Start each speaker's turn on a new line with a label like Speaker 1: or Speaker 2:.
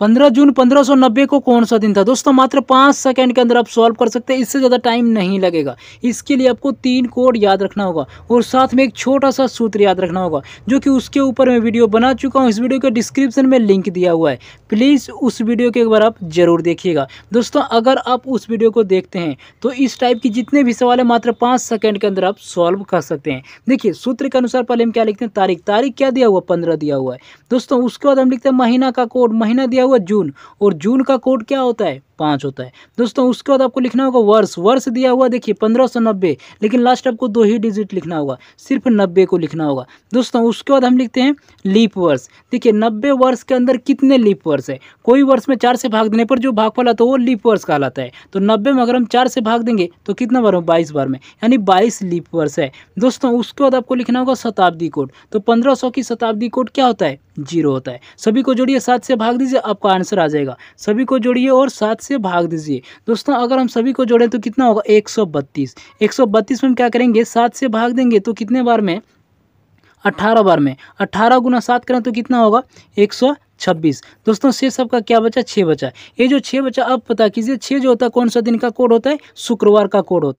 Speaker 1: पंद्रह जून पंद्रह सौ नब्बे को कौन सा दिन था दोस्तों मात्र पाँच सेकंड के अंदर आप सॉल्व कर सकते हैं इससे ज़्यादा टाइम नहीं लगेगा इसके लिए आपको तीन कोड याद रखना होगा और साथ में एक छोटा सा सूत्र याद रखना होगा जो कि उसके ऊपर मैं वीडियो बना चुका हूँ इस वीडियो के डिस्क्रिप्शन में लिंक दिया हुआ है प्लीज़ उस वीडियो के एक बार आप ज़रूर देखिएगा दोस्तों अगर आप उस वीडियो को देखते हैं तो इस टाइप की जितने भी सवाल है मात्र पाँच सेकेंड के अंदर आप सॉल्व कर सकते हैं देखिए सूत्र के अनुसार पहले हम क्या लिखते हैं तारीख तारीख क्या दिया हुआ पंद्रह दिया हुआ है दोस्तों उसके बाद हम लिखते हैं महीना का कोड महीना दिया हुआ जून और जून का कोड क्या होता है पाँच होता है दोस्तों उसके बाद आपको लिखना होगा वर्ष वर्ष दिया हुआ देखिए पंद्रह सौ नब्बे लेकिन लास्ट आपको दो ही डिजिट लिखना होगा सिर्फ नब्बे को लिखना होगा दोस्तों उसके बाद हम लिखते हैं लीप वर्ष देखिए नब्बे वर्ष के अंदर कितने लीप वर्ष है कोई वर्ष में चार से भाग देने पर जो भाग आता है वो लीप वर्ष कहलाता है तो नब्बे में अगर हम चार से भाग देंगे तो कितना बार में बाईस बार में यानी बाईस लीप वर्ष है दोस्तों उसके बाद आपको लिखना होगा शताब्दी कोड तो पंद्रह की शताब्दी कोड क्या होता है जीरो होता है सभी को जोड़िए सात से भाग दीजिए आपका आंसर आ जाएगा सभी को जोड़िए और सात से भाग दीजिए दोस्तों अगर हम सभी को जोड़ें तो कितना होगा एक सौ बत्तीस एक सौ बत्तीस में हम क्या करेंगे सात से भाग देंगे तो कितने बार में अट्ठारह बार में अट्ठारह गुना सात करें तो कितना होगा एक सौ छब्बीस दोस्तों से सबका क्या बचा छः बचा ये जो छः बचा अब पता कीजिए छः जो होता है कौन सा दिन का कोड होता है शुक्रवार का कोड होता है